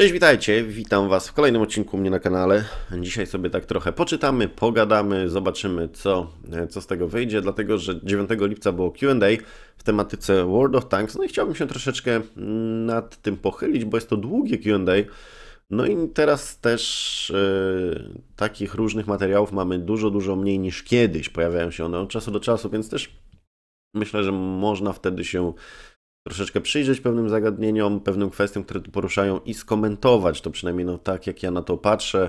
Cześć, witajcie, witam Was w kolejnym odcinku mnie na kanale. Dzisiaj sobie tak trochę poczytamy, pogadamy, zobaczymy co, e, co z tego wyjdzie, dlatego że 9 lipca było Q&A w tematyce World of Tanks, no i chciałbym się troszeczkę mm, nad tym pochylić, bo jest to długie Q&A. No i teraz też yy, takich różnych materiałów mamy dużo, dużo mniej niż kiedyś. Pojawiają się one od czasu do czasu, więc też myślę, że można wtedy się troszeczkę przyjrzeć pewnym zagadnieniom, pewnym kwestiom, które tu poruszają i skomentować to przynajmniej no, tak, jak ja na to patrzę.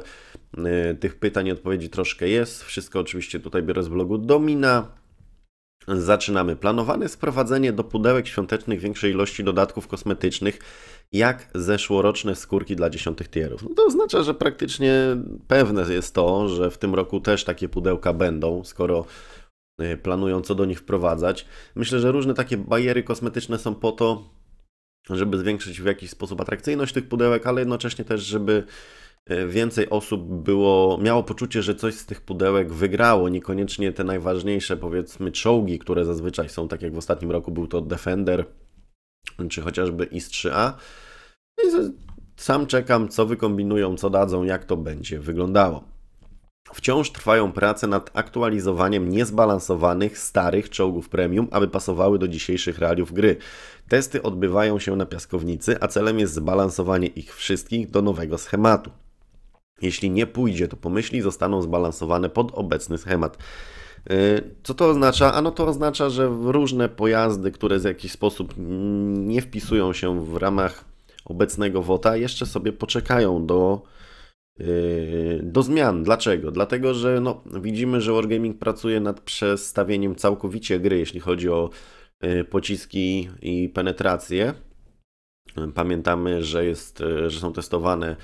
Y, tych pytań i odpowiedzi troszkę jest. Wszystko oczywiście tutaj biorę z blogu Domina. Zaczynamy. Planowane sprowadzenie do pudełek świątecznych większej ilości dodatków kosmetycznych, jak zeszłoroczne skórki dla dziesiątych tierów. No to oznacza, że praktycznie pewne jest to, że w tym roku też takie pudełka będą, skoro Y, planują, co do nich wprowadzać. Myślę, że różne takie bariery kosmetyczne są po to, żeby zwiększyć w jakiś sposób atrakcyjność tych pudełek, ale jednocześnie też, żeby y, więcej osób było, miało poczucie, że coś z tych pudełek wygrało, niekoniecznie te najważniejsze powiedzmy czołgi, które zazwyczaj są, tak jak w ostatnim roku był to Defender, czy chociażby IS-3A. No sam czekam, co wykombinują, co dadzą, jak to będzie wyglądało. Wciąż trwają prace nad aktualizowaniem niezbalansowanych, starych czołgów premium, aby pasowały do dzisiejszych realiów gry. Testy odbywają się na piaskownicy, a celem jest zbalansowanie ich wszystkich do nowego schematu. Jeśli nie pójdzie, to pomyśli zostaną zbalansowane pod obecny schemat. Yy, co to oznacza? Ano to oznacza, że różne pojazdy, które w jakiś sposób nie wpisują się w ramach obecnego WOTA, jeszcze sobie poczekają do do zmian. Dlaczego? Dlatego, że no, widzimy, że Wargaming pracuje nad przestawieniem całkowicie gry, jeśli chodzi o e, pociski i penetrację. Pamiętamy, że, jest, e, że są testowane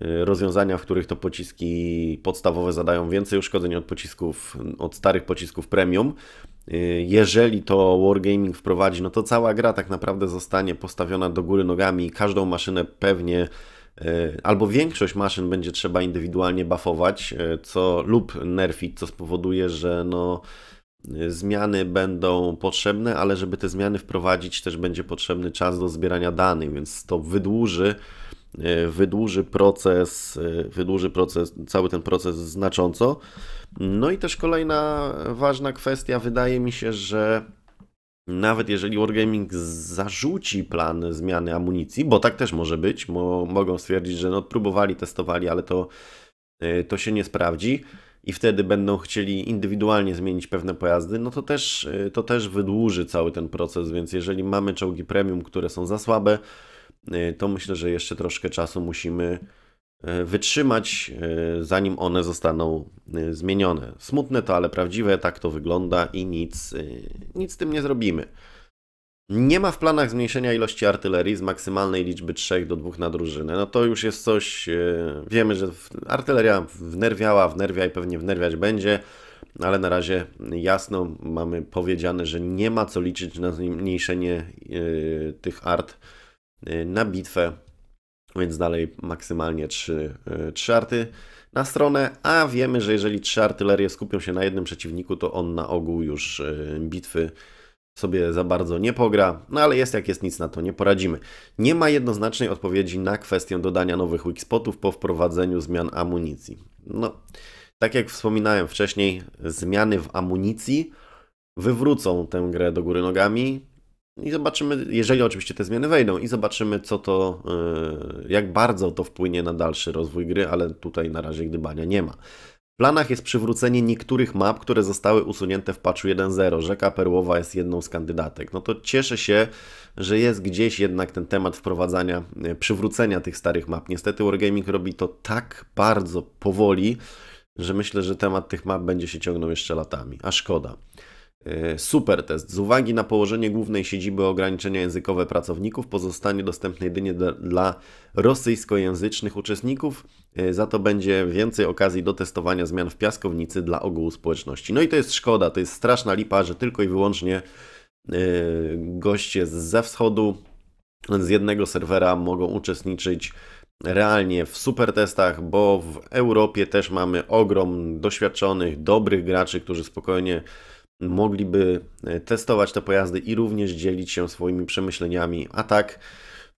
e, rozwiązania, w których to pociski podstawowe zadają więcej uszkodzeń od pocisków, od starych pocisków premium. Jeżeli to Wargaming wprowadzi, no to cała gra tak naprawdę zostanie postawiona do góry nogami i każdą maszynę pewnie E, albo większość maszyn będzie trzeba indywidualnie buffować, e, co lub nerfić, co spowoduje, że no e, zmiany będą potrzebne, ale żeby te zmiany wprowadzić też będzie potrzebny czas do zbierania danych, więc to wydłuży wydłuży proces, wydłuży proces, cały ten proces znacząco. No i też kolejna ważna kwestia, wydaje mi się, że nawet jeżeli Wargaming zarzuci plan zmiany amunicji, bo tak też może być, mo mogą stwierdzić, że no, próbowali, testowali, ale to, yy, to się nie sprawdzi i wtedy będą chcieli indywidualnie zmienić pewne pojazdy, no to też, yy, to też wydłuży cały ten proces, więc jeżeli mamy czołgi premium, które są za słabe, yy, to myślę, że jeszcze troszkę czasu musimy E, wytrzymać, e, zanim one zostaną e, zmienione. Smutne to, ale prawdziwe, tak to wygląda i nic, nic z tym nie zrobimy. Nie ma w planach zmniejszenia ilości artylerii z maksymalnej liczby 3 do 2 na drużynę. No to już jest coś, wiemy, że artyleria wnerwiała, wnerwia i pewnie wnerwiać będzie, ale na razie jasno mamy powiedziane, że nie ma co liczyć na zmniejszenie tych art na bitwę więc dalej maksymalnie 3, 3 y, arty na stronę, a wiemy, że jeżeli trzy artylerie skupią się na jednym przeciwniku, to on na ogół już y, bitwy sobie za bardzo nie pogra, no ale jest jak jest, nic na to nie poradzimy. Nie ma jednoznacznej odpowiedzi na kwestię dodania nowych weak po wprowadzeniu zmian amunicji. No, tak jak wspominałem wcześniej, zmiany w amunicji wywrócą tę grę do góry nogami, i zobaczymy, jeżeli oczywiście te zmiany wejdą, i zobaczymy, co to, y, jak bardzo to wpłynie na dalszy rozwój gry, ale tutaj na razie gdybania nie ma. W planach jest przywrócenie niektórych map, które zostały usunięte w patchu 1.0. Rzeka Perłowa jest jedną z kandydatek. No to cieszę się, że jest gdzieś jednak ten temat wprowadzania, y, przywrócenia tych starych map. Niestety Wargaming robi to tak bardzo powoli, że myślę, że temat tych map będzie się ciągnął jeszcze latami, a szkoda. E, super test. Z uwagi na położenie głównej siedziby ograniczenia językowe pracowników pozostanie dostępny jedynie dla rosyjskojęzycznych uczestników. E, za to będzie więcej okazji do testowania zmian w piaskownicy dla ogółu społeczności. No i to jest szkoda, to jest straszna lipa, że tylko i wyłącznie e, goście ze wschodu, z jednego serwera mogą uczestniczyć realnie w super testach, bo w Europie też mamy ogrom doświadczonych, dobrych graczy, którzy spokojnie mogliby e, testować te pojazdy i również dzielić się swoimi przemyśleniami. A tak,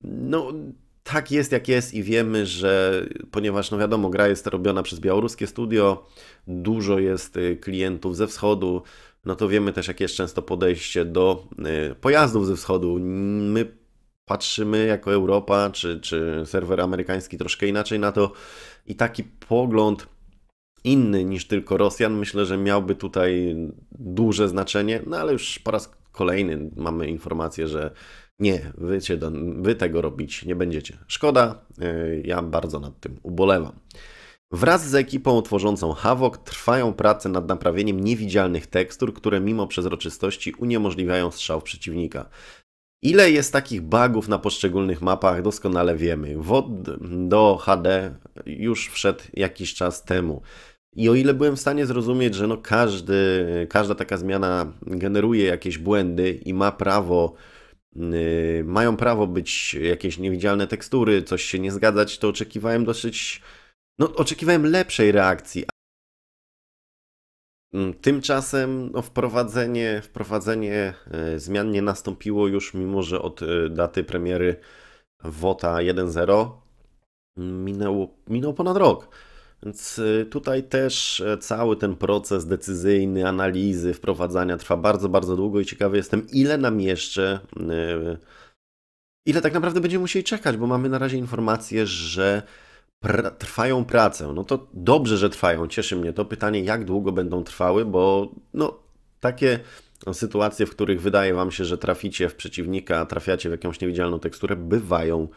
no tak jest jak jest i wiemy, że ponieważ no wiadomo, gra jest robiona przez białoruskie studio, dużo jest y, klientów ze wschodu, no to wiemy też, jakie jest często podejście do y, pojazdów ze wschodu. My patrzymy jako Europa czy, czy serwer amerykański troszkę inaczej na to i taki pogląd inny niż tylko Rosjan, myślę, że miałby tutaj duże znaczenie, no ale już po raz kolejny mamy informację, że nie, wy, się, wy tego robić nie będziecie. Szkoda, e, ja bardzo nad tym ubolewam. Wraz z ekipą tworzącą Havok trwają prace nad naprawieniem niewidzialnych tekstur, które mimo przezroczystości uniemożliwiają strzał przeciwnika. Ile jest takich bugów na poszczególnych mapach, doskonale wiemy. WOD do HD już wszedł jakiś czas temu. I o ile byłem w stanie zrozumieć, że no każdy, każda taka zmiana generuje jakieś błędy i ma prawo, yy, mają prawo być jakieś niewidzialne tekstury, coś się nie zgadzać, to oczekiwałem dosyć, no oczekiwałem lepszej reakcji. Mm, tymczasem no, wprowadzenie, wprowadzenie y, zmian nie nastąpiło już, mimo że od y, daty premiery WOTA 1.0 mm, minęło, minął ponad rok. Więc y, tutaj też e, cały ten proces decyzyjny, analizy, wprowadzania trwa bardzo, bardzo długo i ciekawy jestem, ile nam jeszcze, y, ile tak naprawdę będziemy musieli czekać, bo mamy na razie informację, że pr trwają prace. No to dobrze, że trwają, cieszy mnie to. Pytanie, jak długo będą trwały, bo no, takie sytuacje, w których wydaje wam się, że traficie w przeciwnika, trafiacie w jakąś niewidzialną teksturę, bywają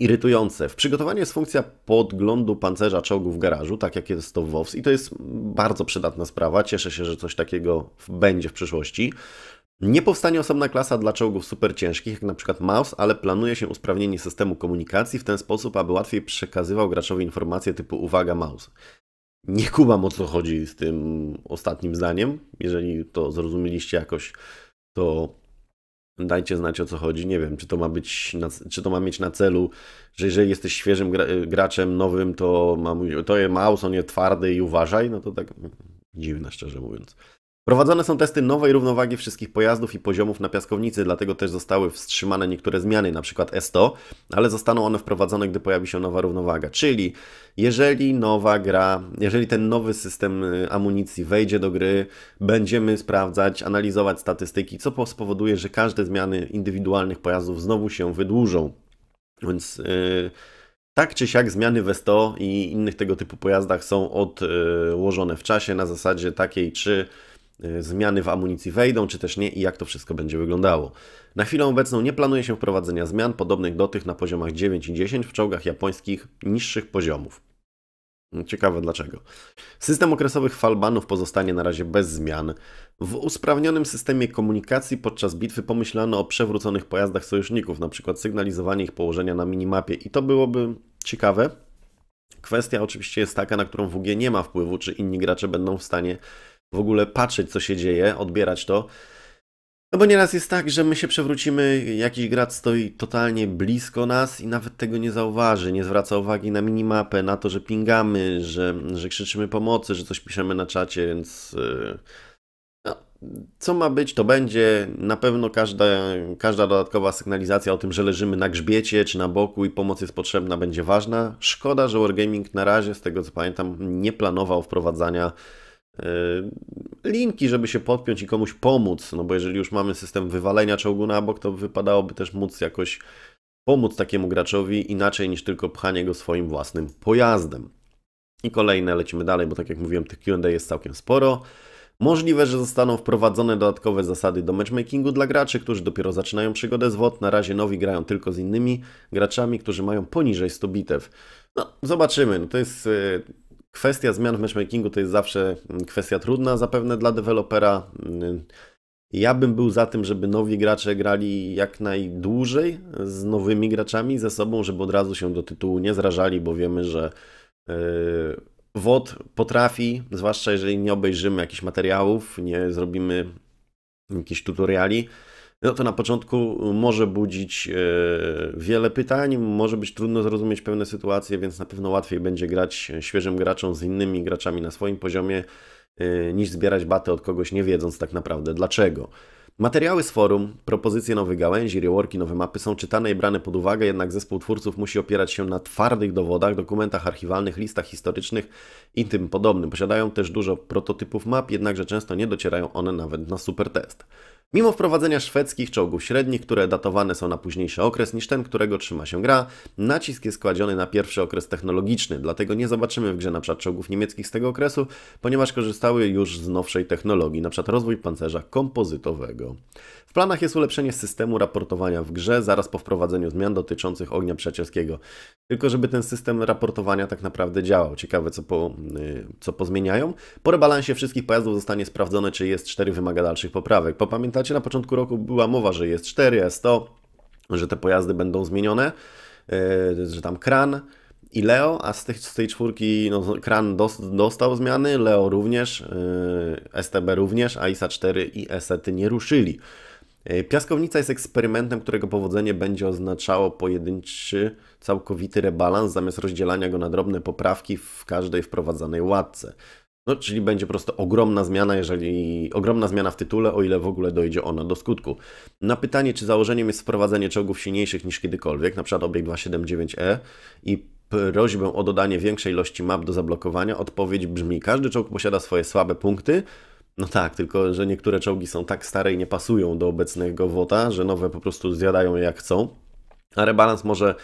irytujące. W przygotowaniu jest funkcja podglądu pancerza czołgu w garażu, tak jak jest to w WoWs i to jest bardzo przydatna sprawa. Cieszę się, że coś takiego będzie w przyszłości. Nie powstanie osobna klasa dla czołgów superciężkich, jak na przykład Maus, ale planuje się usprawnienie systemu komunikacji w ten sposób, aby łatwiej przekazywał graczowi informacje typu uwaga Maus. Nie kubam o co chodzi z tym ostatnim zdaniem. Jeżeli to zrozumieliście jakoś, to Dajcie znać o co chodzi. Nie wiem, czy to ma, być na, czy to ma mieć na celu, że jeżeli jesteś świeżym gra, graczem, nowym, to ma, to je mouse, on jest twardy i uważaj. No to tak dziwne, szczerze mówiąc. Prowadzone są testy nowej równowagi wszystkich pojazdów i poziomów na piaskownicy, dlatego też zostały wstrzymane niektóre zmiany, np. S100, ale zostaną one wprowadzone, gdy pojawi się nowa równowaga. Czyli jeżeli nowa gra, jeżeli ten nowy system y, amunicji wejdzie do gry, będziemy sprawdzać, analizować statystyki, co spowoduje, że każde zmiany indywidualnych pojazdów znowu się wydłużą. Więc. Yy, tak czy siak zmiany w 100 i innych tego typu pojazdach są odłożone w czasie na zasadzie takiej, czy Y, zmiany w amunicji wejdą, czy też nie i jak to wszystko będzie wyglądało. Na chwilę obecną nie planuje się wprowadzenia zmian podobnych do tych na poziomach 9 i 10 w czołgach japońskich niższych poziomów. Ciekawe dlaczego. System okresowych falbanów pozostanie na razie bez zmian. W usprawnionym systemie komunikacji podczas bitwy pomyślano o przewróconych pojazdach sojuszników, np. sygnalizowanie ich położenia na minimapie i to byłoby ciekawe. Kwestia oczywiście jest taka, na którą WG nie ma wpływu, czy inni gracze będą w stanie w ogóle patrzeć, co się dzieje, odbierać to. No bo nieraz jest tak, że my się przewrócimy, jakiś gracz stoi totalnie blisko nas i nawet tego nie zauważy, nie zwraca uwagi na minimapę, na to, że pingamy, że, że krzyczymy pomocy, że coś piszemy na czacie, więc y, no, co ma być, to będzie. Na pewno każda, każda dodatkowa sygnalizacja o tym, że leżymy na grzbiecie czy na boku i pomoc jest potrzebna, będzie ważna. Szkoda, że Wargaming na razie, z tego co pamiętam, nie planował wprowadzania Yy, linki, żeby się podpiąć i komuś pomóc, no bo jeżeli już mamy system wywalenia czołgu na bok, to wypadałoby też móc jakoś pomóc takiemu graczowi inaczej niż tylko pchanie go swoim własnym pojazdem. I kolejne lecimy dalej, bo tak jak mówiłem, tych Q&A jest całkiem sporo. Możliwe, że zostaną wprowadzone dodatkowe zasady do matchmakingu dla graczy, którzy dopiero zaczynają przygodę z WOT. Na razie nowi grają tylko z innymi graczami, którzy mają poniżej 100 bitew. No, zobaczymy. No, to jest y, Kwestia zmian w matchmakingu to jest zawsze mm, kwestia trudna zapewne dla dewelopera. Mm, ja bym był za tym, żeby nowi gracze grali jak najdłużej z nowymi graczami ze sobą, żeby od razu się do tytułu nie zrażali, bo wiemy, że e, WOD potrafi, zwłaszcza jeżeli nie obejrzymy jakichś materiałów, nie zrobimy jakichś tutoriali, no to na początku może budzić e, wiele pytań, może być trudno zrozumieć pewne sytuacje, więc na pewno łatwiej będzie grać świeżym graczom z innymi graczami na swoim poziomie, e, niż zbierać batę od kogoś nie wiedząc tak naprawdę dlaczego. Materiały z forum, propozycje nowych gałęzi, reworki, nowe mapy są czytane i brane pod uwagę, jednak zespół twórców musi opierać się na twardych dowodach, dokumentach archiwalnych, listach historycznych i tym podobnym. Posiadają też dużo prototypów map, jednakże często nie docierają one nawet na super test. Mimo wprowadzenia szwedzkich czołgów średnich, które datowane są na późniejszy okres niż ten, którego trzyma się gra, nacisk jest kładziony na pierwszy okres technologiczny, dlatego nie zobaczymy w grze np. czołgów niemieckich z tego okresu, ponieważ korzystały już z nowszej technologii, np. rozwój pancerza kompozytowego. W planach jest ulepszenie systemu raportowania w grze zaraz po wprowadzeniu zmian dotyczących ognia przyjacielskiego. Tylko żeby ten system raportowania tak naprawdę działał. Ciekawe co, po, y, co pozmieniają. Po rebalansie wszystkich pojazdów zostanie sprawdzone, czy jest 4 wymaga dalszych poprawek. Po pamiętacie, na początku roku była mowa, że jest 4, S100, że te pojazdy będą zmienione, e, że tam kran i Leo, a z, tych, z tej czwórki no, Kran dos, dostał zmiany, Leo również, e, STB również, a ISA 4 i ESETy e nie ruszyli. Piaskownica jest eksperymentem, którego powodzenie będzie oznaczało pojedynczy, całkowity rebalans zamiast rozdzielania go na drobne poprawki w każdej wprowadzanej łatce. No, czyli będzie po prostu ogromna zmiana, jeżeli ogromna zmiana w tytule, o ile w ogóle dojdzie ona do skutku. Na pytanie, czy założeniem jest wprowadzenie czołgów silniejszych niż kiedykolwiek, np. obieg 279E i prośbę o dodanie większej ilości map do zablokowania, odpowiedź brzmi: każdy czołg posiada swoje słabe punkty, no tak, tylko że niektóre czołgi są tak stare i nie pasują do obecnego WOTA, że nowe po prostu zjadają je jak chcą. A rebalans może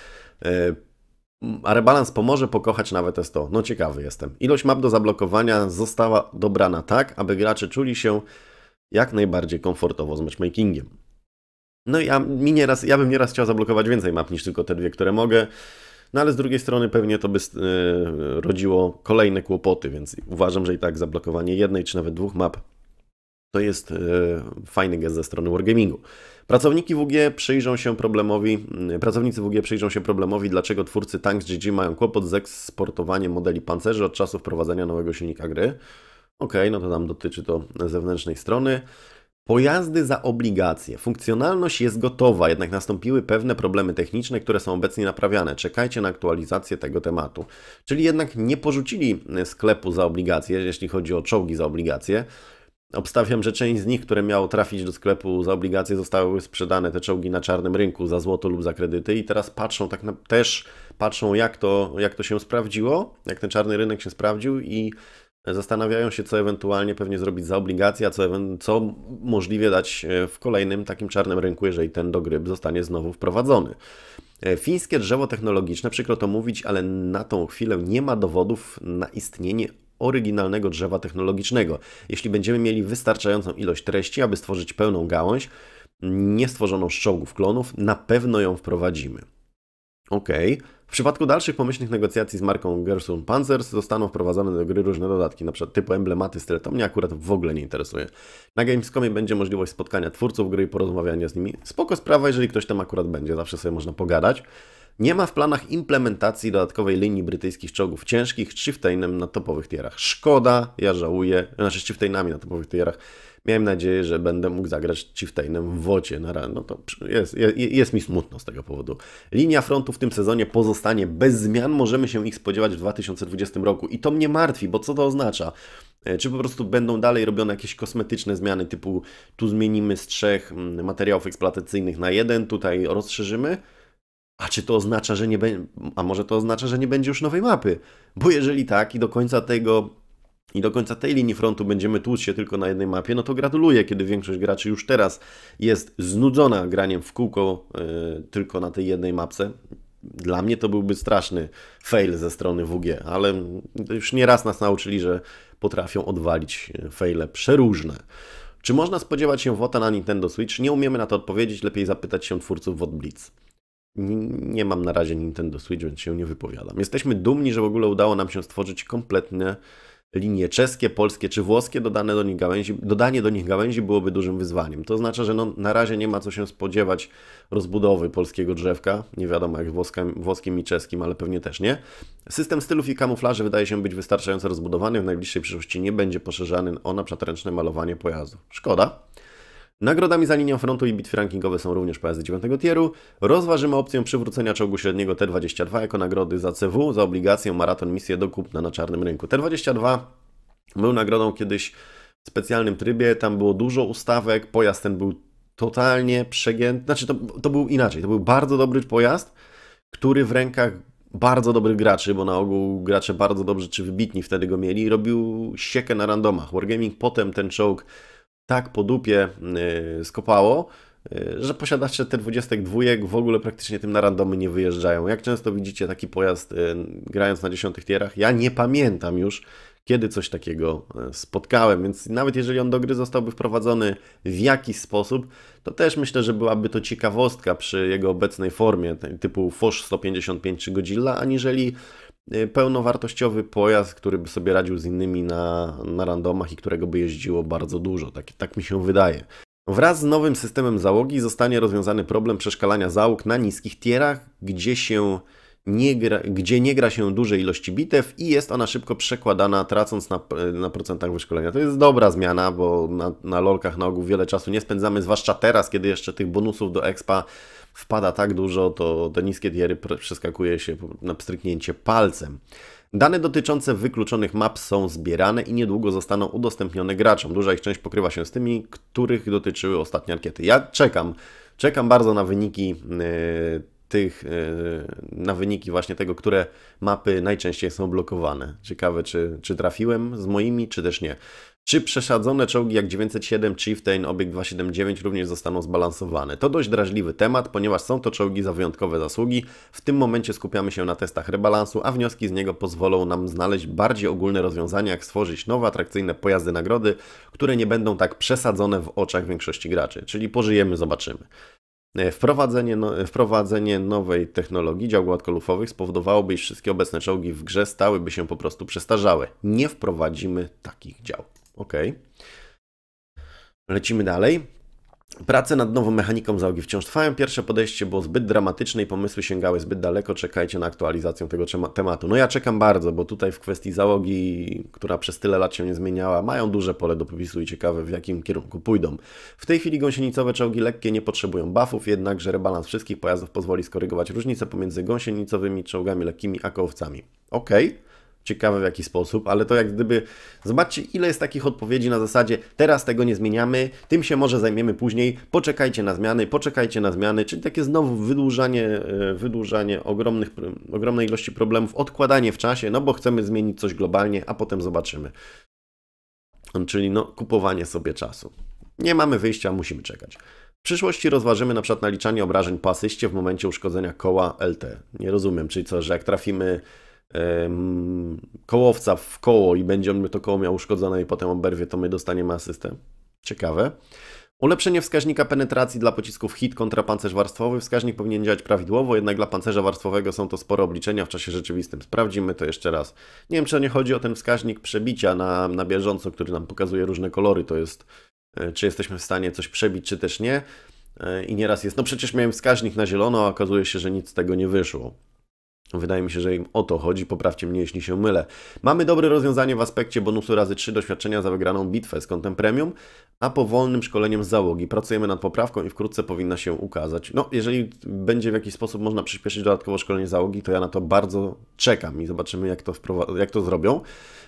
e, a rebalans pomoże pokochać nawet S100. No ciekawy jestem. Ilość map do zablokowania została dobrana tak, aby gracze czuli się jak najbardziej komfortowo z matchmakingiem. No ja, mi nieraz, ja bym nieraz chciał zablokować więcej map niż tylko te dwie, które mogę, no ale z drugiej strony pewnie to by e, rodziło kolejne kłopoty, więc uważam, że i tak zablokowanie jednej czy nawet dwóch map to jest e, fajny gest ze strony Wargamingu. Pracowniki WG przyjrzą się problemowi, mm, pracownicy WG przyjrzą się problemowi, dlaczego twórcy Tanks GG mają kłopot z eksportowaniem modeli pancerzy od czasu wprowadzenia nowego silnika gry. Ok, no to nam dotyczy to zewnętrznej strony. Pojazdy za obligacje. Funkcjonalność jest gotowa, jednak nastąpiły pewne problemy techniczne, które są obecnie naprawiane. Czekajcie na aktualizację tego tematu. Czyli jednak nie porzucili e, sklepu za obligacje, jeśli chodzi o czołgi za obligacje, Obstawiam, że część z nich, które miało trafić do sklepu za obligacje, zostały sprzedane te czołgi na czarnym rynku za złoto lub za kredyty i teraz patrzą tak na, też patrzą jak to, jak to się sprawdziło, jak ten czarny rynek się sprawdził i zastanawiają się, co ewentualnie pewnie zrobić za obligacje, a co, co możliwie dać e, w kolejnym takim czarnym rynku, jeżeli ten do gryb zostanie znowu wprowadzony. E, Fińskie drzewo technologiczne, przykro to mówić, ale na tą chwilę nie ma dowodów na istnienie oryginalnego drzewa technologicznego. Jeśli będziemy mieli wystarczającą ilość treści, aby stworzyć pełną gałąź, niestworzoną z czołgów klonów, na pewno ją wprowadzimy. Ok. W przypadku dalszych pomyślnych negocjacji z marką Gersun Panzers zostaną wprowadzone do gry różne dodatki, np. typu emblematy styl To mnie akurat w ogóle nie interesuje. Na Gamescomie będzie możliwość spotkania twórców gry i porozmawiania z nimi. Spoko sprawa, jeżeli ktoś tam akurat będzie, zawsze sobie można pogadać. Nie ma w planach implementacji dodatkowej linii brytyjskich czołgów ciężkich z Chieftainem na topowych tierach. Szkoda, ja żałuję, znaczy z Chieftainami na topowych tierach. Miałem nadzieję, że będę mógł zagrać Chieftainem w wocie na rano. No to jest, jest, jest, mi smutno z tego powodu. Linia frontu w tym sezonie pozostanie bez zmian. Możemy się ich spodziewać w 2020 roku. I to mnie martwi, bo co to oznacza? E, czy po prostu będą dalej robione jakieś kosmetyczne zmiany, typu tu zmienimy z trzech mm, materiałów eksploatacyjnych na jeden, tutaj rozszerzymy? A czy to oznacza, że nie będzie. A może to oznacza, że nie będzie już nowej mapy? Bo jeżeli tak i do końca tego. I do końca tej linii frontu będziemy tłuc się tylko na jednej mapie, no to gratuluję, kiedy większość graczy już teraz jest znudzona graniem w kółko yy, tylko na tej jednej mapce. Dla mnie to byłby straszny fail ze strony WG, ale już nieraz nas nauczyli, że potrafią odwalić faile przeróżne. Czy można spodziewać się WOTA na Nintendo Switch? Nie umiemy na to odpowiedzieć, lepiej zapytać się twórców WOT Blitz nie mam na razie Nintendo Switch, więc się nie wypowiadam. Jesteśmy dumni, że w ogóle udało nam się stworzyć kompletne linie czeskie, polskie czy włoskie, dodane do nich gałęzi, dodanie do nich gałęzi byłoby dużym wyzwaniem. To oznacza, że no, na razie nie ma co się spodziewać rozbudowy polskiego drzewka, nie wiadomo jak włoskim, włoskim i czeskim, ale pewnie też nie. System stylów i kamuflaży wydaje się być wystarczająco rozbudowany, w najbliższej przyszłości nie będzie poszerzany o na przykład ręczne malowanie pojazdu. Szkoda. Nagrodami za linią frontu i bitwy rankingowe są również pojazdy 9 tieru. Rozważymy opcję przywrócenia czołgu średniego T-22 jako nagrody za CW, za obligację maraton misję do kupna na czarnym rynku. T-22 był nagrodą kiedyś w specjalnym trybie, tam było dużo ustawek, pojazd ten był totalnie przegięty, znaczy to, to był inaczej, to był bardzo dobry pojazd, który w rękach bardzo dobrych graczy, bo na ogół gracze bardzo dobrze czy wybitni wtedy go mieli, robił siekę na randomach. Wargaming potem ten czołg tak po dupie y, skopało, y, że posiadacze te 22 w ogóle praktycznie tym na randomy nie wyjeżdżają. Jak często widzicie taki pojazd y, grając na dziesiątych tierach? Ja nie pamiętam już, kiedy coś takiego e, spotkałem. Więc nawet jeżeli on do gry zostałby wprowadzony w jakiś sposób, to też myślę, że byłaby to ciekawostka przy jego obecnej formie, typu Foch 155 czy Godzilla, aniżeli e, pełnowartościowy pojazd, który by sobie radził z innymi na, na randomach i którego by jeździło bardzo dużo. Tak, tak mi się wydaje. Wraz z nowym systemem załogi zostanie rozwiązany problem przeszkalania załóg na niskich tierach, gdzie się nie gra, gdzie nie gra się dużej ilości bitew i jest ona szybko przekładana, tracąc na, na procentach wyszkolenia. To jest dobra zmiana, bo na, na lolkach na ogół wiele czasu nie spędzamy, zwłaszcza teraz, kiedy jeszcze tych bonusów do expa wpada tak dużo, to te niskie diery przeskakuje się na pstryknięcie palcem. Dane dotyczące wykluczonych map są zbierane i niedługo zostaną udostępnione graczom. Duża ich część pokrywa się z tymi, których dotyczyły ostatnie ankiety. Ja czekam, czekam bardzo na wyniki yy, tych, e, na wyniki właśnie tego, które mapy najczęściej są blokowane. Ciekawe, czy, czy trafiłem z moimi, czy też nie. Czy przesadzone czołgi jak 907 Chieftain, obiekt 279 również zostaną zbalansowane? To dość drażliwy temat, ponieważ są to czołgi za wyjątkowe zasługi. W tym momencie skupiamy się na testach rebalansu, a wnioski z niego pozwolą nam znaleźć bardziej ogólne rozwiązania, jak stworzyć nowe, atrakcyjne pojazdy nagrody, które nie będą tak przesadzone w oczach większości graczy. Czyli pożyjemy, zobaczymy. E, wprowadzenie, no, e, wprowadzenie nowej technologii dział gładkolufowych spowodowałoby, iż wszystkie obecne czołgi w grze stałyby się po prostu przestarzałe. Nie wprowadzimy takich dział. Ok. Lecimy dalej. Prace nad nową mechaniką załogi wciąż trwają. Pierwsze podejście było zbyt dramatyczne i pomysły sięgały zbyt daleko. Czekajcie na aktualizację tego tematu. No ja czekam bardzo, bo tutaj w kwestii załogi, która przez tyle lat się nie zmieniała, mają duże pole do popisu i ciekawe w jakim kierunku pójdą. W tej chwili gąsienicowe czołgi lekkie nie potrzebują buffów, jednakże rebalans wszystkich pojazdów pozwoli skorygować różnice pomiędzy gąsienicowymi czołgami lekkimi a kołowcami. Okej. Okay ciekawe w jaki sposób, ale to jak gdyby zobaczcie ile jest takich odpowiedzi na zasadzie teraz tego nie zmieniamy, tym się może zajmiemy później, poczekajcie na zmiany, poczekajcie na zmiany, czyli takie znowu wydłużanie, e, wydłużanie ogromnych, ogromnej ilości problemów, odkładanie w czasie, no bo chcemy zmienić coś globalnie, a potem zobaczymy. Czyli no, kupowanie sobie czasu. Nie mamy wyjścia, musimy czekać. W przyszłości rozważymy na przykład naliczanie obrażeń po asyście w momencie uszkodzenia koła LT. Nie rozumiem, czyli co, że jak trafimy kołowca w koło i będzie on to koło miał uszkodzone i potem oberwie, to my dostaniemy asystę. Ciekawe. Ulepszenie wskaźnika penetracji dla pocisków hit kontra pancerz warstwowy. Wskaźnik powinien działać prawidłowo, jednak dla pancerza warstwowego są to spore obliczenia w czasie rzeczywistym. Sprawdzimy to jeszcze raz. Nie wiem, czy nie chodzi o ten wskaźnik przebicia na, na bieżąco, który nam pokazuje różne kolory. To jest, e, czy jesteśmy w stanie coś przebić, czy też nie. E, I nieraz jest, no przecież miałem wskaźnik na zielono, a okazuje się, że nic z tego nie wyszło. Wydaje mi się, że im o to chodzi, poprawcie mnie, jeśli się mylę. Mamy dobre rozwiązanie w aspekcie bonusu razy 3 doświadczenia za wygraną bitwę z kątem premium, a powolnym szkoleniem załogi. Pracujemy nad poprawką i wkrótce powinna się ukazać. No, jeżeli będzie w jakiś sposób można przyspieszyć dodatkowo szkolenie załogi, to ja na to bardzo czekam i zobaczymy, jak to, jak to zrobią.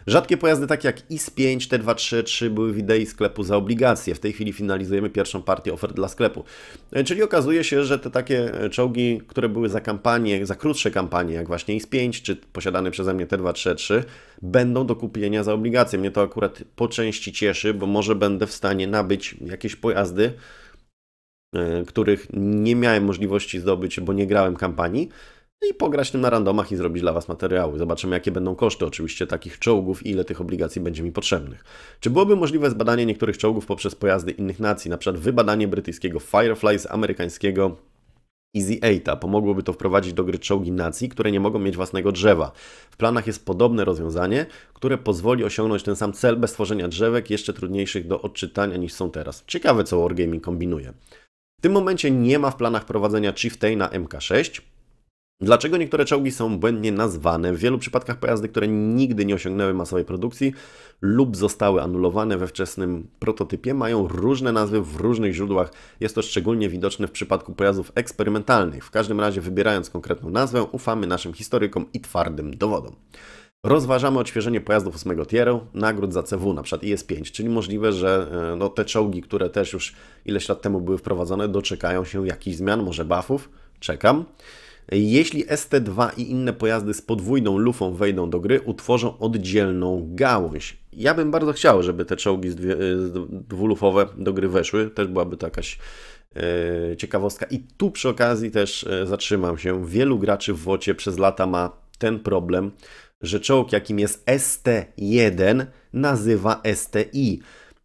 Rzadkie pojazdy takie jak IS-5, T233 były w idei sklepu za obligacje. W tej chwili finalizujemy pierwszą partię ofert dla sklepu. E, czyli okazuje się, że te takie e, czołgi, które były za kampanię, za krótsze kampanie, tanie, jak właśnie X5 czy posiadany przeze mnie T233, będą do kupienia za obligacje. Mnie to akurat po części cieszy, bo może będę w stanie nabyć jakieś pojazdy, e, których nie miałem możliwości zdobyć, bo nie grałem kampanii. No I pograć tym na randomach i zrobić dla Was materiały. Zobaczymy, jakie będą koszty oczywiście takich czołgów i ile tych obligacji będzie mi potrzebnych. Czy byłoby możliwe zbadanie niektórych czołgów poprzez pojazdy innych nacji, na przykład wybadanie brytyjskiego Firefly z amerykańskiego Easy Eighta Pomogłoby to wprowadzić do gry czołgi nacji, które nie mogą mieć własnego drzewa. W planach jest podobne rozwiązanie, które pozwoli osiągnąć ten sam cel bez tworzenia drzewek jeszcze trudniejszych do odczytania niż są teraz. Ciekawe co Wargaming kombinuje. W tym momencie nie ma w planach prowadzenia Chieftaina MK6, Dlaczego niektóre czołgi są błędnie nazwane? W wielu przypadkach pojazdy, które nigdy nie osiągnęły masowej produkcji lub zostały anulowane we wczesnym prototypie, mają różne nazwy w różnych źródłach. Jest to szczególnie widoczne w przypadku pojazdów eksperymentalnych. W każdym razie, wybierając konkretną nazwę, ufamy naszym historykom i twardym dowodom. Rozważamy odświeżenie pojazdów 8 tieru, nagród za CW, na przykład IS-5, czyli możliwe, że e, no, te czołgi, które też już ileś lat temu były wprowadzone, doczekają się jakichś zmian, może buffów. Czekam. Jeśli ST2 i inne pojazdy z podwójną lufą wejdą do gry, utworzą oddzielną gałąź. Ja bym bardzo chciał, żeby te czołgi dwie, y, dwulufowe do gry weszły. Też byłaby to jakaś e, ciekawostka. I tu przy okazji też y, zatrzymam się. Wielu graczy w WOCie przez lata ma ten problem, że czołg jakim jest ST1 nazywa STI.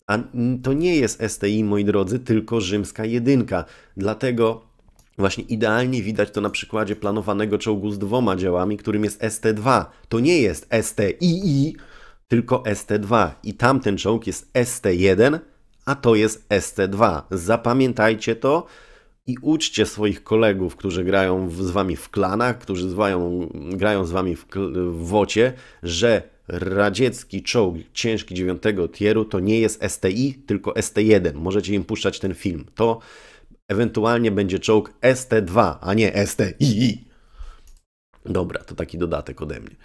A to nie jest STI, moi drodzy, tylko rzymska jedynka. Dlatego Właśnie idealnie widać to na przykładzie planowanego czołgu z dwoma działami, którym jest ST-2. To nie jest STII, tylko ST-2 i tamten czołg jest ST-1, a to jest ST-2. Zapamiętajcie to i uczcie swoich kolegów, którzy grają z wami w klanach, którzy grają z wami w, w wocie, że radziecki czołg ciężki 9 tieru to nie jest STI, tylko ST-1. Możecie im puszczać ten film. To ewentualnie będzie czołg ST2, a nie STII. Dobra, to taki dodatek ode mnie.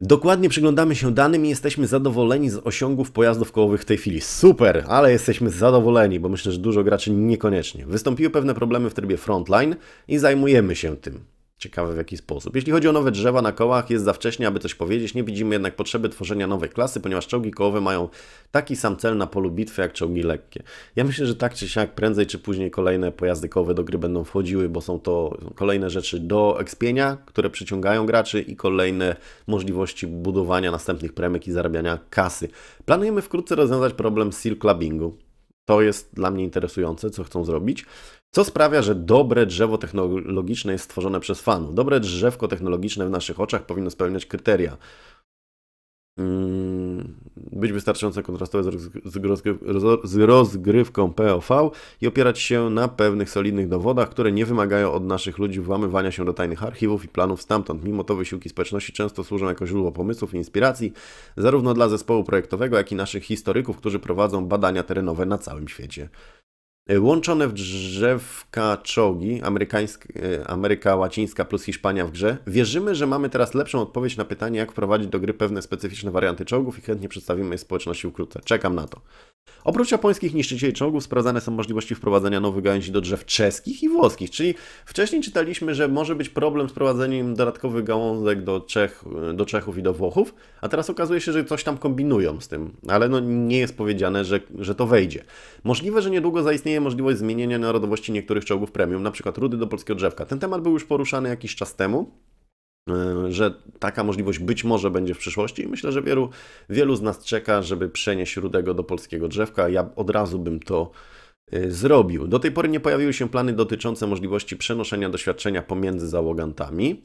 Dokładnie przyglądamy się danym i jesteśmy zadowoleni z osiągów pojazdów kołowych w tej chwili. Super, ale jesteśmy zadowoleni, bo myślę, że dużo graczy niekoniecznie. Wystąpiły pewne problemy w trybie frontline i zajmujemy się tym. Ciekawe w jaki sposób. Jeśli chodzi o nowe drzewa na kołach, jest za wcześnie, aby coś powiedzieć. Nie widzimy jednak potrzeby tworzenia nowej klasy, ponieważ czołgi kołowe mają taki sam cel na polu bitwy jak czołgi lekkie. Ja myślę, że tak czy siak, prędzej czy później kolejne pojazdy kołowe do gry będą wchodziły, bo są to kolejne rzeczy do ekspienia, które przyciągają graczy i kolejne możliwości budowania następnych premek i zarabiania kasy. Planujemy wkrótce rozwiązać problem seal clubbingu. To jest dla mnie interesujące, co chcą zrobić. Co sprawia, że dobre drzewo technologiczne jest stworzone przez fanów. Dobre drzewko technologiczne w naszych oczach powinno spełniać kryteria Mm, być wystarczająco kontrastowe z, rozgrywką POV i opierać się na pewnych solidnych dowodach, które nie wymagają od naszych ludzi włamywania się do tajnych archiwów i planów stamtąd. Mimo to wysiłki społeczności często służą jako źródło pomysłów i inspiracji, zarówno dla zespołu projektowego, jak i naszych historyków, którzy prowadzą badania terenowe na całym świecie. E, łączone w drzewka czołgi, e, Ameryka Łacińska plus Hiszpania w grze. Wierzymy, że mamy teraz lepszą odpowiedź na pytanie, jak wprowadzić do gry pewne specyficzne warianty czołgów i chętnie przedstawimy je społeczności wkrótce. Czekam na to. Oprócz japońskich niszczycieli czołgów sprawdzane są możliwości wprowadzenia nowych gałęzi do drzew czeskich i włoskich, czyli wcześniej czytaliśmy, że może być problem z prowadzeniem dodatkowych gałązek do, Czech, do Czechów i do Włochów, a teraz okazuje się, że coś tam kombinują z tym, ale no nie jest powiedziane, że, że to wejdzie. Możliwe, że niedługo zaistnieje możliwość zmienienia narodowości niektórych czołgów premium, np. rudy do polskiego drzewka. Ten temat był już poruszany jakiś czas temu, Y, że taka możliwość być może będzie w przyszłości i myślę, że wielu, wielu z nas czeka, żeby przenieść rudego do polskiego drzewka. Ja od razu bym to y, zrobił. Do tej pory nie pojawiły się plany dotyczące możliwości przenoszenia doświadczenia pomiędzy załogantami.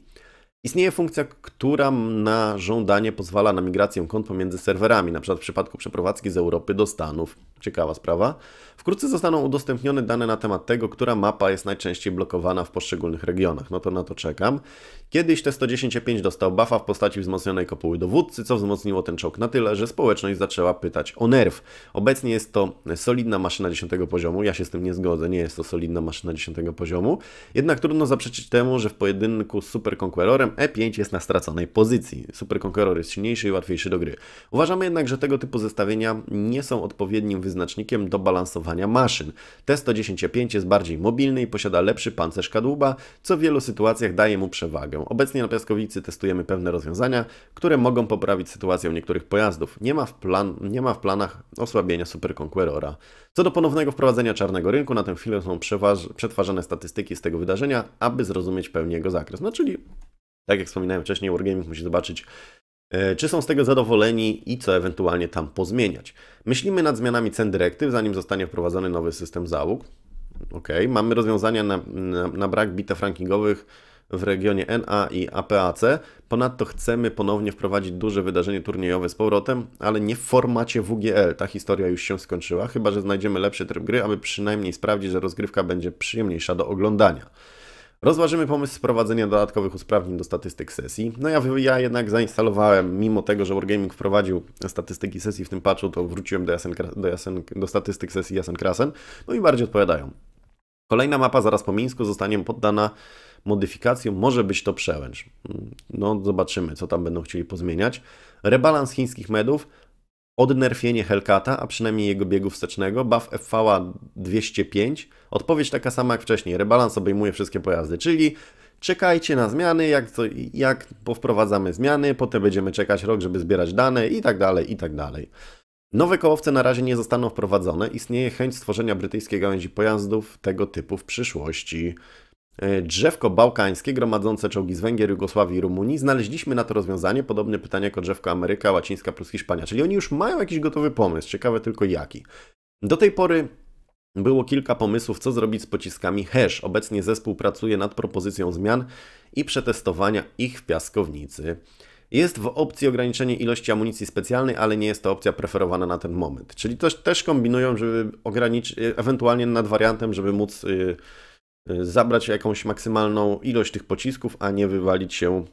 Istnieje funkcja, która na żądanie pozwala na migrację kont pomiędzy serwerami, np. w przypadku przeprowadzki z Europy do Stanów. Ciekawa sprawa. Wkrótce zostaną udostępnione dane na temat tego, która mapa jest najczęściej blokowana w poszczególnych regionach. No to na to czekam. Kiedyś te 115 dostał buffa w postaci wzmocnionej kopuły dowódcy, co wzmocniło ten czołg na tyle, że społeczność zaczęła pytać o nerw. Obecnie jest to solidna maszyna 10 poziomu. Ja się z tym nie zgodzę, nie jest to solidna maszyna 10 poziomu. Jednak trudno zaprzeczyć temu, że w pojedynku z Super Conquerorem e5 e jest na straconej pozycji. Super Conqueror jest silniejszy i łatwiejszy do gry. Uważamy jednak, że tego typu zestawienia nie są odpowiednim wyznacznikiem do balansowania maszyn. T110 E5 jest bardziej mobilny i posiada lepszy pancerz kadłuba, co w wielu sytuacjach daje mu przewagę. Obecnie na piaskowicy testujemy pewne rozwiązania, które mogą poprawić sytuację niektórych pojazdów. Nie ma w, plan, nie ma w planach osłabienia Super Conquerora. Co do ponownego wprowadzenia czarnego rynku, na tę chwilę są przetwarzane statystyki z tego wydarzenia, aby zrozumieć pełni jego zakres. No czyli tak jak wspominałem wcześniej, Wargaming musi zobaczyć, e, czy są z tego zadowoleni i co ewentualnie tam pozmieniać. Myślimy nad zmianami cen dyrektyw, zanim zostanie wprowadzony nowy system załóg. Ok, mamy rozwiązania na, na, na brak bitew rankingowych w regionie NA i APAC. Ponadto chcemy ponownie wprowadzić duże wydarzenie turniejowe z powrotem, ale nie w formacie WGL. Ta historia już się skończyła, chyba że znajdziemy lepszy tryb gry, aby przynajmniej sprawdzić, że rozgrywka będzie przyjemniejsza do oglądania. Rozważymy pomysł wprowadzenia dodatkowych usprawnień do statystyk sesji. No ja, ja jednak zainstalowałem, mimo tego, że Wargaming wprowadził statystyki sesji w tym patchu, to wróciłem do, jasen, do, jasen, do statystyk sesji Jasenkrasen, no i bardziej odpowiadają. Kolejna mapa zaraz po Mińsku zostanie poddana modyfikacją, może być to przełęcz. No zobaczymy, co tam będą chcieli pozmieniać. Rebalans chińskich medów, Odnerfienie Hellcata, a przynajmniej jego biegu wstecznego, buff FV 205. Odpowiedź taka sama jak wcześniej. Rebalans obejmuje wszystkie pojazdy, czyli czekajcie na zmiany, jak, to, jak powprowadzamy zmiany, potem będziemy czekać rok, żeby zbierać dane i tak dalej, i tak dalej. Nowe kołowce na razie nie zostaną wprowadzone. Istnieje chęć stworzenia brytyjskiej gałęzi pojazdów tego typu w przyszłości. E, drzewko bałkańskie gromadzące czołgi z Węgier, Jugosławii i Rumunii. Znaleźliśmy na to rozwiązanie podobne pytanie jako drzewko Ameryka Łacińska plus Hiszpania, czyli oni już mają jakiś gotowy pomysł, ciekawe tylko jaki. Do tej pory było kilka pomysłów, co zrobić z pociskami Hash. Obecnie zespół pracuje nad propozycją zmian i przetestowania ich w piaskownicy. Jest w opcji ograniczenie ilości amunicji specjalnej, ale nie jest to opcja preferowana na ten moment. Czyli też, też kombinują, żeby ograniczyć, ewentualnie nad wariantem, żeby móc... Yy, Y, zabrać jakąś maksymalną ilość tych pocisków, a nie wywalić się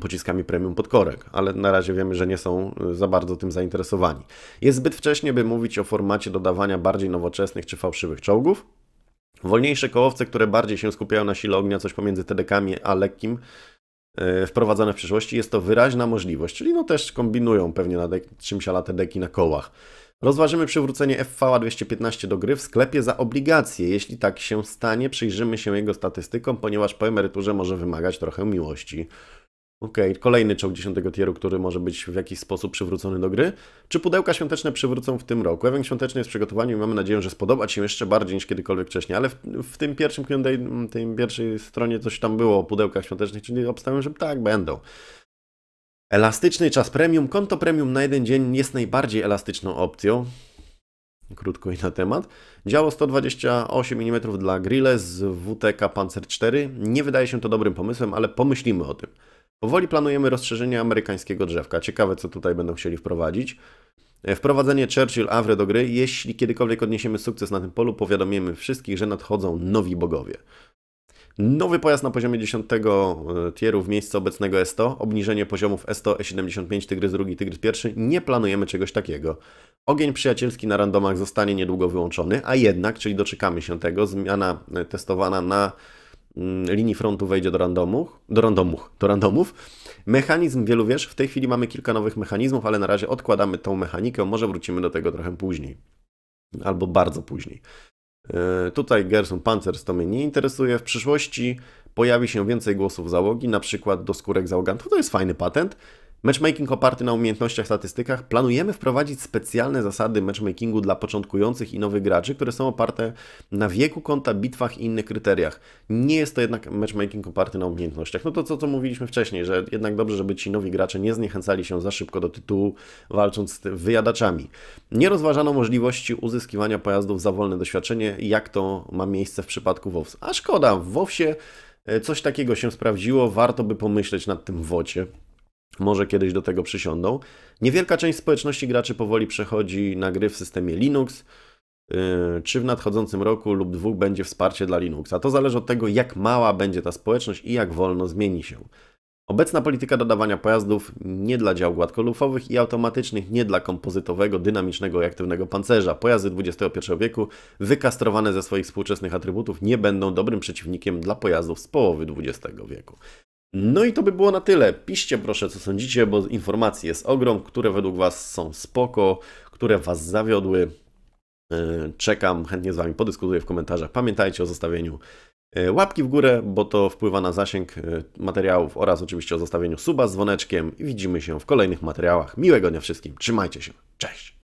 pociskami premium pod korek, ale na razie wiemy, że nie są y, za bardzo tym zainteresowani. Jest zbyt wcześnie, by mówić o formacie dodawania bardziej nowoczesnych czy fałszywych czołgów. Wolniejsze kołowce, które bardziej się skupiają na sile ognia, coś pomiędzy tedekami a lekkim, y, wprowadzane w przyszłości, jest to wyraźna możliwość, czyli no też kombinują pewnie na czymś ala tedeki na kołach. Rozważymy przywrócenie FV215 do gry w sklepie za obligacje. Jeśli tak się stanie, przyjrzymy się jego statystykom, ponieważ po emeryturze może wymagać trochę miłości. OK, kolejny czołg 10 tieru, który może być w jakiś sposób przywrócony do gry. Czy pudełka świąteczne przywrócą w tym roku? Ewent świąteczny jest w przygotowaniu i mamy nadzieję, że spodoba Ci się jeszcze bardziej niż kiedykolwiek wcześniej, ale w, w tym pierwszym Q&A, tej pierwszej stronie coś tam było o pudełkach świątecznych, czyli obstawiam, że tak, będą. Elastyczny czas premium. Konto premium na jeden dzień jest najbardziej elastyczną opcją. Krótko i na temat. Działo 128 mm dla grille z WTK Panzer 4. Nie wydaje się to dobrym pomysłem, ale pomyślimy o tym. Powoli planujemy rozszerzenie amerykańskiego drzewka. Ciekawe, co tutaj będą chcieli wprowadzić. E, wprowadzenie Churchill Avre do gry. Jeśli kiedykolwiek odniesiemy sukces na tym polu, powiadomimy wszystkich, że nadchodzą nowi bogowie. Nowy pojazd na poziomie 10 e, tieru w miejsce obecnego S100, obniżenie poziomów S100, E75, Tygrys II, Tygrys I. Nie planujemy czegoś takiego. Ogień przyjacielski na randomach zostanie niedługo wyłączony, a jednak, czyli doczekamy się tego, zmiana e, testowana na mm, linii frontu wejdzie do randomów, do randomów, do randomów. Mechanizm wielu wiesz, w tej chwili mamy kilka nowych mechanizmów, ale na razie odkładamy tą mechanikę, może wrócimy do tego trochę później. Albo bardzo później. E, tutaj Gerson Panzers to mnie nie interesuje. W przyszłości pojawi się więcej głosów załogi, na przykład do skórek załogantów. To jest fajny patent. Matchmaking oparty na umiejętnościach, statystykach. Planujemy wprowadzić specjalne zasady matchmakingu dla początkujących i nowych graczy, które są oparte na wieku konta, bitwach i innych kryteriach. Nie jest to jednak matchmaking oparty na umiejętnościach. No to co, co mówiliśmy wcześniej, że jednak dobrze, żeby ci nowi gracze nie zniechęcali się za szybko do tytułu, walcząc z wyjadaczami. Nie rozważano możliwości uzyskiwania pojazdów za wolne doświadczenie, jak to ma miejsce w przypadku WoWs. A szkoda, w WoWsie e, coś takiego się sprawdziło, warto by pomyśleć nad tym wocie. Może kiedyś do tego przysiądą. Niewielka część społeczności graczy powoli przechodzi na gry w systemie Linux. Yy, czy w nadchodzącym roku lub dwóch będzie wsparcie dla Linuxa? To zależy od tego, jak mała będzie ta społeczność i jak wolno zmieni się. Obecna polityka dodawania pojazdów nie dla dział gładkolufowych i automatycznych, nie dla kompozytowego, dynamicznego i aktywnego pancerza. Pojazdy XXI wieku, wykastrowane ze swoich współczesnych atrybutów, nie będą dobrym przeciwnikiem dla pojazdów z połowy XX wieku. No i to by było na tyle. Piszcie proszę, co sądzicie, bo informacji jest ogrom, które według Was są spoko, które Was zawiodły. E, czekam, chętnie z Wami podyskutuję w komentarzach. Pamiętajcie o zostawieniu e, łapki w górę, bo to wpływa na zasięg e, materiałów oraz oczywiście o zostawieniu suba z dzwoneczkiem. widzimy się w kolejnych materiałach. Miłego dnia wszystkim, trzymajcie się, cześć!